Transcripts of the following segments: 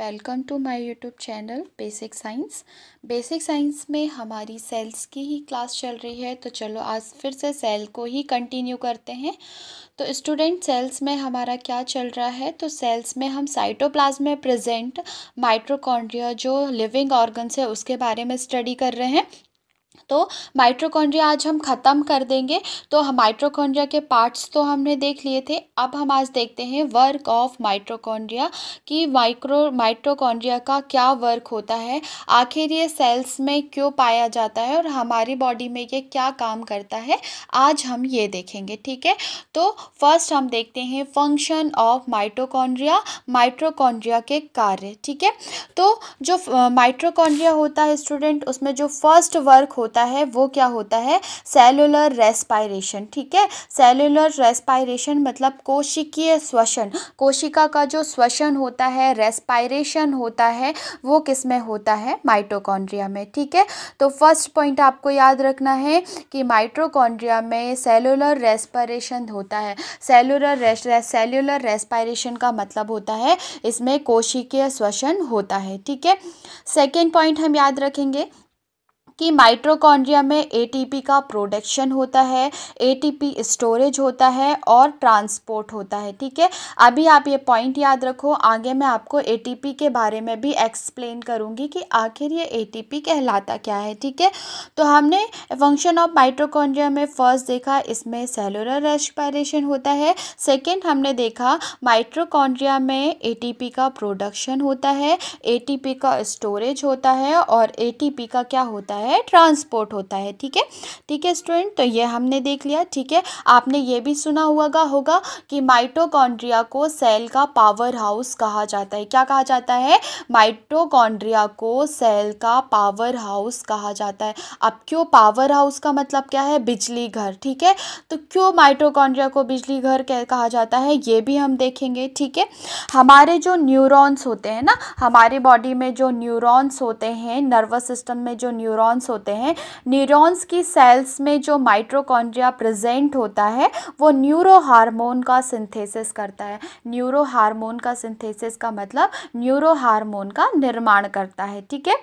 Welcome to my YouTube channel basic science basic science में हमारी sales की ही class चल रही है तो चलो आज फिर से सेल को ही कंटिन्यू करते हैं तो स्टूडेंट सेल्स में हमारा क्या चल रहा है तो सेल्स में हम साइटोप्लाज्म में प्रेजेंट माइट्रोकॉन्ड्रिया जो लिविंग ऑर्गन्स है उसके बारे में स्टडी कर रहे हैं तो माइट्रोकॉन्ड्रिया आज हम ख़त्म कर देंगे तो माइट्रोकॉन्ड्रिया के पार्ट्स तो हमने देख लिए थे अब हम आज देखते हैं वर्क ऑफ माइट्रोकॉन्ड्रिया कि माइक्रो माइट्रोकॉन्ड्रिया का क्या वर्क होता है आखिर ये सेल्स में क्यों पाया जाता है और हमारी बॉडी में ये क्या काम करता है आज हम ये देखेंगे ठीक है तो फर्स्ट हम देखते हैं फंक्शन ऑफ माइट्रोकॉन्ड्रिया माइट्रोकॉन्ड्रिया के कार्य ठीक है तो जो माइट्रोकॉन्ड्रिया होता है स्टूडेंट उसमें जो फर्स्ट वर्क होता होता है वो क्या होता है सेलुलर रेस्पायरेशन ठीक है सेलुलर रेस्पायरेशन मतलब कोशिकीय श्वसन कोशिका का जो श्वसन होता है रेस्पायरेशन होता है वो किस में होता है माइटोकॉन्ड्रिया में ठीक है तो फर्स्ट पॉइंट आपको याद रखना है कि माइट्रोकॉन्ड्रिया में सेलुलर रेस्पायरेशन होता है सेलुलर सेलुलर रेस्पायरेशन का मतलब होता है इसमें कोशिकीय श्वसन होता है ठीक है सेकेंड पॉइंट हम याद रखेंगे कि माइट्रोकॉन्ड्रिया में एटीपी का प्रोडक्शन होता है एटीपी स्टोरेज होता है और ट्रांसपोर्ट होता है ठीक है अभी आप ये पॉइंट याद रखो आगे मैं आपको एटीपी के बारे में भी एक्सप्लेन करूँगी कि आखिर ये एटीपी कहलाता क्या है ठीक है तो हमने फंक्शन ऑफ माइट्रोकॉन्ड्रिया में फर्स्ट देखा इसमें सेलुलर रेस्पायरेशन होता है सेकेंड हमने देखा माइट्रोकॉन्ड्रिया में ए का प्रोडक्शन होता है ए का स्टोरेज होता है और ए का क्या होता है है ट्रांसपोर्ट होता है ठीक है ठीक है स्टूडेंट तो ये हमने देख लिया ठीक है आपने ये भी सुना हुआ होगा कि माइटोकॉन्ड्रिया को सेल का पावर हाउस कहा जाता है क्या कहा जाता है माइटोकॉन्ड्रिया को सेल का पावर हाउस कहा जाता है अब क्यों पावर हाउस का मतलब क्या है बिजली घर ठीक है तो क्यों माइटोकॉन्ड्रिया को बिजली घर कहा जाता है ये भी हम देखेंगे ठीक है हमारे जो न्यूरॉन्स होते हैं ना हमारे बॉडी में जो न्यूरॉन्स होते हैं नर्वस सिस्टम में जो न्यूरो न्यूरॉन्स होते हैं न्यूरॉन्स की सेल्स में जो माइट्रोकॉन्ड्रिया प्रेजेंट होता है वो न्यूरो हार्मोन का सिंथेसिस करता है न्यूरो हार्मोन का सिंथेसिस का मतलब न्यूरो हार्मोन का निर्माण करता है ठीक है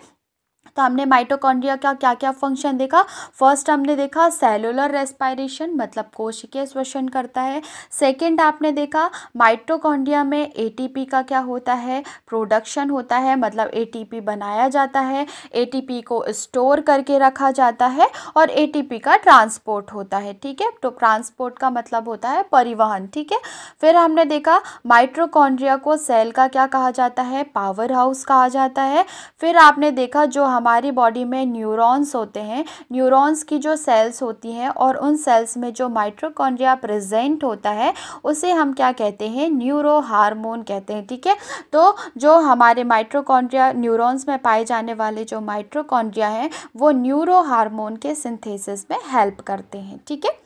तो हमने माइटोकॉन्ड्रिया का क्या क्या फंक्शन देखा फर्स्ट हमने देखा सेलुलर रेस्पायरेशन मतलब कोशिकीय श्वसन करता है सेकंड आपने देखा माइटोकॉन्ड्रिया में एटीपी का क्या होता है प्रोडक्शन होता है मतलब एटीपी बनाया जाता है एटीपी को स्टोर करके रखा जाता है और एटीपी का ट्रांसपोर्ट होता है ठीक है तो ट्रांसपोर्ट का मतलब होता है परिवहन ठीक है फिर हमने देखा माइट्रोकॉन्ड्रिया को सेल का क्या कहा जाता है पावर हाउस कहा जाता है फिर आपने देखा जो हमारी बॉडी में न्यूरॉन्स होते हैं न्यूरॉन्स की जो सेल्स होती हैं और उन सेल्स में जो माइट्रोकॉन्ड्रिया प्रेजेंट होता है उसे हम क्या कहते हैं न्यूरो हारमोन कहते हैं ठीक है तो जो हमारे माइट्रोकॉन्ड्रिया न्यूरॉन्स में पाए जाने वाले जो माइट्रोकॉन्ड्रिया हैं वो न्यूरो हारमोन के सिंथेसिस में हेल्प करते हैं ठीक है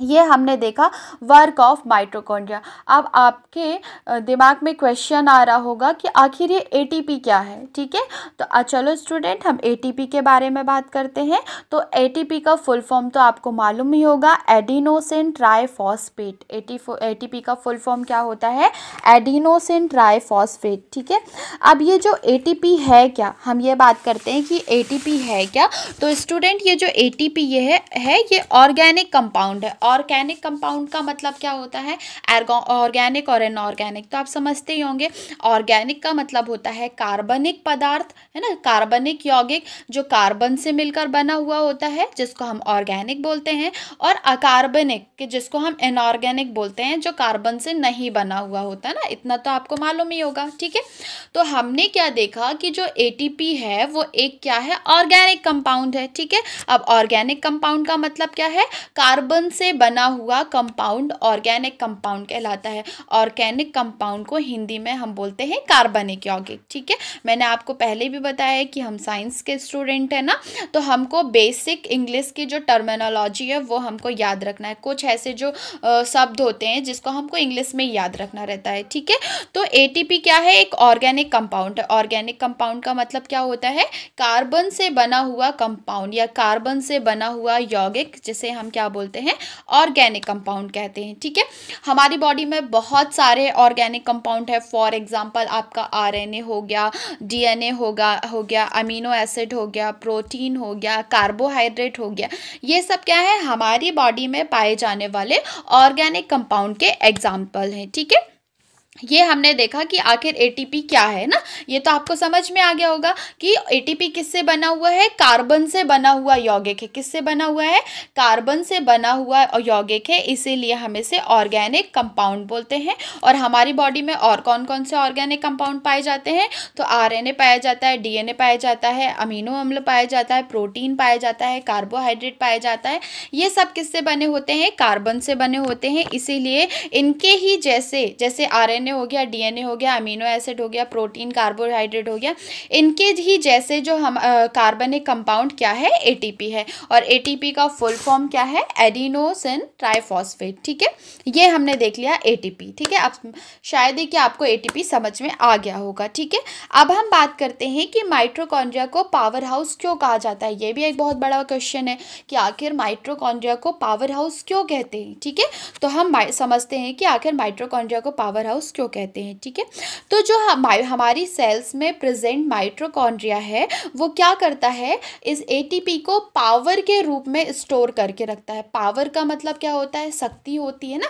ये हमने देखा वर्क ऑफ माइट्रोकॉन्ड्रिया अब आपके दिमाग में क्वेश्चन आ रहा होगा कि आखिर ये एटीपी क्या है ठीक है तो चलो स्टूडेंट हम एटीपी के बारे में बात करते हैं तो एटीपी का फुल फॉर्म तो आपको मालूम ही होगा एडिनोसिन ट्राईफॉस्फेट एटी एटीपी का फुल फॉर्म क्या होता है एडिनोसिन ट्राईफॉस्फेट ठीक है अब ये जो ए है क्या हम ये बात करते हैं कि ए है क्या तो स्टूडेंट ये जो ए ये है, है ये ऑर्गेनिक कंपाउंड है ऑर्गेनिक कंपाउंड का मतलब क्या होता है ऑर्गेनिक और इनऑर्गेनिक तो आप समझते ही होंगे ऑर्गेनिक का मतलब होता है कार्बनिक पदार्थ है ना कार्बनिक यौगिक जो कार्बन से मिलकर बना हुआ होता है जिसको हम ऑर्गेनिक बोलते हैं और अकार्बनिक जिसको हम इनऑर्गेनिक बोलते हैं जो कार्बन से नहीं बना हुआ होता है ना इतना तो आपको मालूम ही होगा ठीक है तो हमने क्या देखा कि जो ए है वो एक क्या है ऑर्गेनिक कंपाउंड है ठीक है अब ऑर्गेनिक कंपाउंड का मतलब क्या है कार्बन से बना हुआ कंपाउंड ऑर्गेनिक कंपाउंड कहलाता है ऑर्गेनिक कंपाउंड को हिंदी में हम बोलते हैं कार्बनिक यौगिक ठीक है मैंने आपको पहले भी बताया है कि हम साइंस के स्टूडेंट हैं ना तो हमको बेसिक इंग्लिश की जो टर्मिनोलॉजी है वो हमको याद रखना है कुछ ऐसे जो शब्द होते हैं जिसको हमको इंग्लिश में याद रखना रहता है ठीक है तो ए क्या है एक ऑर्गेनिक कंपाउंड है ऑर्गेनिक कंपाउंड का मतलब क्या होता है कार्बन से बना हुआ कंपाउंड या कार्बन से बना हुआ यौगिक जिसे हम क्या बोलते हैं ऑर्गेनिक कंपाउंड कहते हैं ठीक है हमारी बॉडी में बहुत सारे ऑर्गेनिक कंपाउंड है फॉर एग्ज़ाम्पल आपका आर हो गया डी होगा हो गया अमीनो एसिड हो गया प्रोटीन हो गया कार्बोहाइड्रेट हो गया ये सब क्या है हमारी बॉडी में पाए जाने वाले ऑर्गेनिक कंपाउंड के एग्ज़ाम्पल हैं ठीक है थीके? ये हमने देखा कि आखिर एटीपी क्या है ना ये तो आपको समझ में आ गया होगा कि एटीपी किससे बना हुआ है कार्बन से बना हुआ यौगिक है किससे बना हुआ है कार्बन से बना हुआ यौगिक है इसीलिए हम इसे ऑर्गेनिक कंपाउंड बोलते हैं और हमारी बॉडी में और कौन कौन से ऑर्गेनिक कंपाउंड पाए जाते हैं तो आर पाया जाता है डी पाया जाता है अमीनो अम्ल पाया जाता है प्रोटीन पाया जाता है कार्बोहाइड्रेट पाया जाता है ये सब किससे बने होते हैं कार्बन से बने होते हैं इसीलिए इनके ही जैसे जैसे आर आरएनए हो गया डीएनए हो गया अमीनो एसिड हो गया प्रोटीन कार्बोहाइड्रेट हो गया इनके ही जैसे जो हम कार्बनिक कंपाउंड क्या है एटीपी है और एटीपी का फुल फॉर्म क्या है एडिनोसिन ट्राइफॉस्फेट ठीक है ये हमने देख लिया ए ठीक है अब शायद ही कि आपको ए समझ में आ गया होगा ठीक है अब हम बात करते हैं कि माइट्रोकॉन्ड्रिया को पावर हाउस क्यों कहा जाता है ये भी एक बहुत बड़ा क्वेश्चन है कि आखिर माइट्रोकॉन्ड्रिया को पावर हाउस क्यों कहते हैं ठीक है तो हम समझते हैं कि आखिर माइट्रोकॉन्ड्रिया को पावर हाउस क्यों कहते हैं ठीक है तो जो हम हमारी सेल्स में प्रेजेंट माइट्रोकॉन्ड्रिया है वो क्या करता है इस एटीपी को पावर के रूप में स्टोर करके रखता है पावर का मतलब क्या होता है शक्ति होती है ना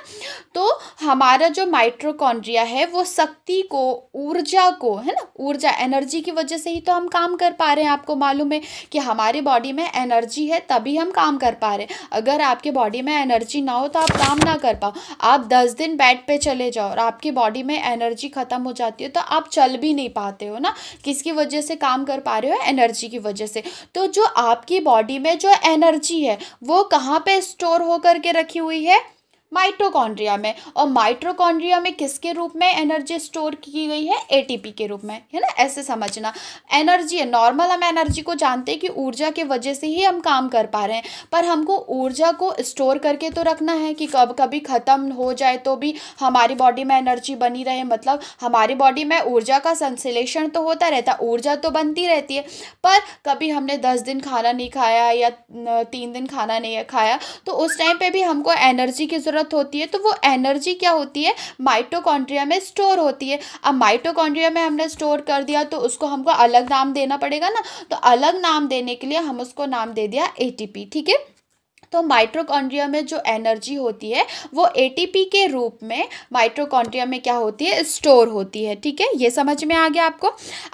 तो हमारा जो माइट्रोकॉन्ड्रिया है वो शक्ति को ऊर्जा को है ना ऊर्जा एनर्जी की वजह से ही तो हम काम कर पा रहे हैं आपको मालूम है कि हमारे बॉडी में एनर्जी है तभी हम काम कर पा रहे हैं अगर आपके बॉडी में एनर्जी ना हो तो आप काम ना कर पाओ आप दस दिन बेड पे चले जाओ और आपकी बॉडी बॉडी में एनर्जी ख़त्म हो जाती है तो आप चल भी नहीं पाते हो ना किसकी वजह से काम कर पा रहे हो एनर्जी की वजह से तो जो आपकी बॉडी में जो एनर्जी है वो कहाँ पे स्टोर होकर के रखी हुई है माइट्रोकॉन्ड्रिया में और माइट्रोकॉन्ड्रिया में किसके रूप में एनर्जी स्टोर की गई है एटीपी के रूप में है ना ऐसे समझना एनर्जी है नॉर्मल हम एनर्जी को जानते हैं कि ऊर्जा के वजह से ही हम काम कर पा रहे हैं पर हमको ऊर्जा को स्टोर करके तो रखना है कि कब कभी ख़त्म हो जाए तो भी हमारी बॉडी में एनर्जी बनी रहे मतलब हमारी बॉडी में ऊर्जा का संश्लेषण तो होता रहता ऊर्जा तो बनती रहती है पर कभी हमने दस दिन खाना नहीं खाया या तीन दिन खाना नहीं खाया तो उस टाइम पर भी हमको एनर्जी की ज़रूरत ज़रूरत होती है तो वो एनर्जी क्या होती है माइटोकॉन्ड्रिया में स्टोर होती है अब माइटोकॉन्ड्रिया में हमने स्टोर कर दिया तो उसको हमको अलग नाम देना पड़ेगा ना तो अलग नाम देने के लिए हम उसको नाम दे दिया ए ठीक है तो माइट्रोकॉन्ड्रिया में जो एनर्जी होती है वो एटीपी के रूप में माइट्रोकॉन्ड्रिया में क्या होती है स्टोर होती है ठीक है ये समझ में आ गया आपको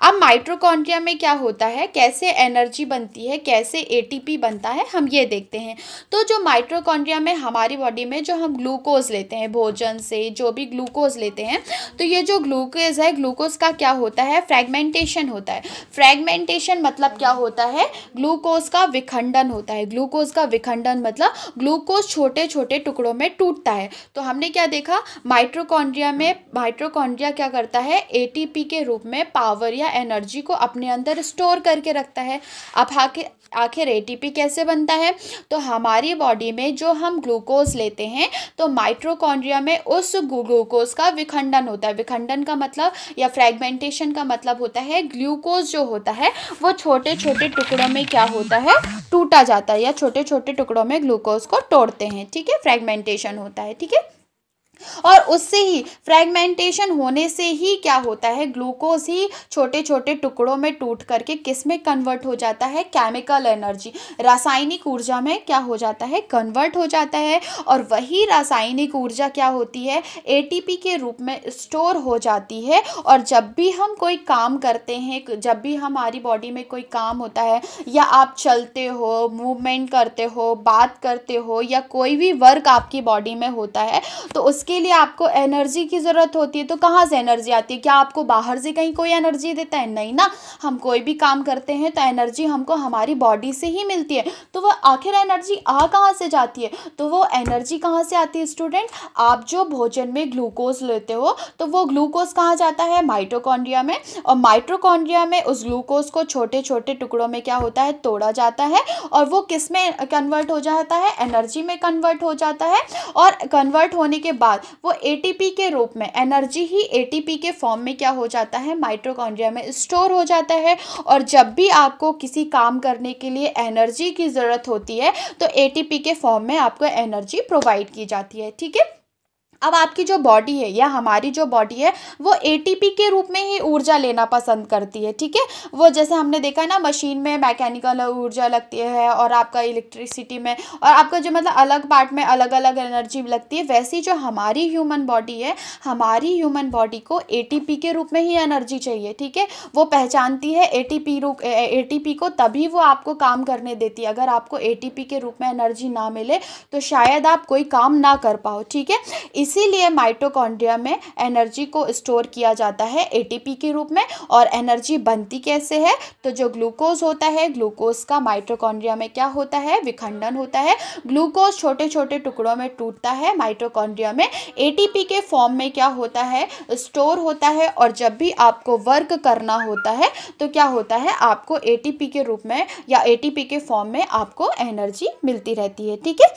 अब माइट्रोकॉन्ड्रिया में क्या होता है कैसे एनर्जी बनती है कैसे ए बनता है हम ये देखते हैं तो जो माइट्रोकॉन्ड्रिया में हमारी बॉडी में जो हम ग्लूकोज लेते हैं भोजन से जो भी ग्लूकोज लेते हैं तो ये जो ग्लूकोज है ग्लूकोज का क्या होता है फ्रेगमेंटेशन होता है फ्रैगमेंटेशन मतलब क्या होता है ग्लूकोज का विखंडन होता है ग्लूकोज का विखंडन मतलब ग्लूकोज छोटे छोटे टुकड़ों में टूटता है तो हमने क्या देखा माइट्रोकॉन्ड्रिया में माइट्रोकॉन्ड्रिया क्या करता है ए के रूप में पावर या एनर्जी को अपने अंदर स्टोर करके रखता है अब आखिर आखिर एटीपी कैसे बनता है तो हमारी बॉडी में जो हम ग्लूकोज लेते हैं तो माइट्रोकॉन्ड्रिया में उस ग्लूकोज का विखंडन होता है विखंडन का मतलब या फ्रेगमेंटेशन का मतलब होता है ग्लूकोज जो होता है वो छोटे छोटे टुकड़ों में क्या होता है टूटा जाता है या छोटे छोटे टुकड़ों में ग्लूकोज को तोड़ते हैं ठीक है फ्रेगमेंटेशन होता है ठीक है और उससे ही फ्रेगमेंटेशन होने से ही क्या होता है ग्लूकोज ही छोटे छोटे टुकड़ों में टूट करके किस में कन्वर्ट हो जाता है केमिकल एनर्जी रासायनिक ऊर्जा में क्या हो जाता है कन्वर्ट हो जाता है और वही रासायनिक ऊर्जा क्या होती है एटीपी के रूप में स्टोर हो जाती है और जब भी हम कोई काम करते हैं जब भी हमारी बॉडी में कोई काम होता है या आप चलते हो मूवमेंट करते हो बात करते हो या कोई भी वर्क आपकी बॉडी में होता है तो उसके इसके लिए आपको एनर्जी की ज़रूरत होती है तो कहाँ से एनर्जी आती है क्या आपको बाहर से कहीं कोई एनर्जी देता है नहीं ना हम कोई भी काम करते हैं तो एनर्जी हमको हमारी बॉडी से ही मिलती है तो वह आखिर एनर्जी आ कहाँ से जाती है तो वो एनर्जी कहाँ से आती है स्टूडेंट आप जो भोजन में ग्लूकोज लेते हो तो वो ग्लूकोज कहाँ जाता है माइट्रोकॉन्ड्रिया में और माइट्रोकॉन्ड्रिया में उस ग्लूकोज को छोटे छोटे टुकड़ों में क्या होता है तोड़ा जाता है और वो किस में कन्वर्ट हो जाता है एनर्जी में कन्वर्ट हो जाता है और कन्वर्ट होने के बाद बाद वो एटीपी के रूप में एनर्जी ही एटीपी के फॉर्म में क्या हो जाता है माइट्रोकॉन्ड्रिया में स्टोर हो जाता है और जब भी आपको किसी काम करने के लिए एनर्जी की ज़रूरत होती है तो एटीपी के फॉर्म में आपको एनर्जी प्रोवाइड की जाती है ठीक है अब आपकी जो बॉडी है या हमारी जो बॉडी है वो एटीपी के रूप में ही ऊर्जा लेना पसंद करती है ठीक है वो जैसे हमने देखा ना मशीन में मैकेनिकल ऊर्जा लगती है और आपका इलेक्ट्रिसिटी में और आपका जो मतलब अलग पार्ट में अलग अलग एनर्जी लगती है वैसी जो हमारी ह्यूमन बॉडी है हमारी ह्यूमन बॉडी को ए के रूप में ही एनर्जी चाहिए ठीक है वो पहचानती है ए रूप एटीपी को तभी वो आपको काम करने देती है अगर आपको ए के रूप में एनर्जी ना मिले तो शायद आप कोई काम ना कर पाओ ठीक है इस इसीलिए माइटोकॉन्ड्रिया में एनर्जी को स्टोर किया जाता है एटीपी के रूप में और एनर्जी बनती कैसे है तो जो ग्लूकोज होता है ग्लूकोज का माइटोकॉन्ड्रिया में क्या होता है विखंडन होता है ग्लूकोज छोटे छोटे टुकड़ों में टूटता है माइटोकॉन्ड्रिया में ए के फॉर्म में क्या होता है स्टोर होता है और जब भी आपको वर्क करना होता है तो क्या होता है आपको ए के रूप में या ए के फॉर्म में आपको एनर्जी मिलती रहती है ठीक है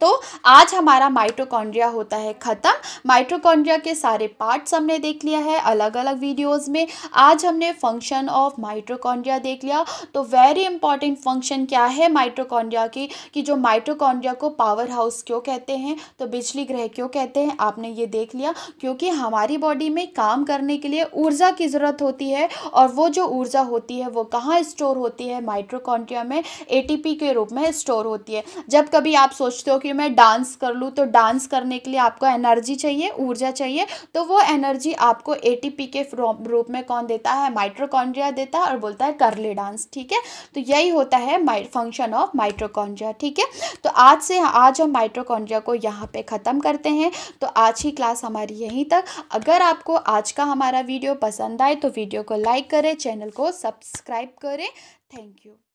तो आज हमारा माइटोकॉन्ड्रिया होता है ख़त्म माइटोकॉन्ड्रिया के सारे पार्ट्स हमने देख लिया है अलग अलग वीडियोस में आज हमने फंक्शन ऑफ माइटोकॉन्ड्रिया देख लिया तो वेरी इंपॉर्टेंट फंक्शन क्या है माइटोकॉन्ड्रिया की कि जो माइटोकॉन्ड्रिया को पावर हाउस क्यों कहते हैं तो बिजली ग्रह क्यों कहते हैं आपने ये देख लिया क्योंकि हमारी बॉडी में काम करने के लिए ऊर्जा की ज़रूरत होती है और वो जो ऊर्जा होती है वो कहाँ स्टोर होती है माइट्रोकॉन्ड्रिया में ए के रूप में स्टोर होती है जब कभी आप सोचते सोचते हो कि मैं डांस कर लूँ तो डांस करने के लिए आपको एनर्जी चाहिए ऊर्जा चाहिए तो वो एनर्जी आपको ए के रूप में कौन देता है माइट्रोकॉन्ड्रिया देता है और बोलता है कर ले डांस ठीक है तो यही होता है फंक्शन ऑफ माइट्रोकॉन्ड्रिया ठीक है तो आज से आज हम माइट्रोकॉन्ड्रिया को यहाँ पर ख़त्म करते हैं तो आज ही क्लास हमारी यहीं तक अगर आपको आज का हमारा वीडियो पसंद आए तो वीडियो को लाइक करें चैनल को सब्सक्राइब करें थैंक यू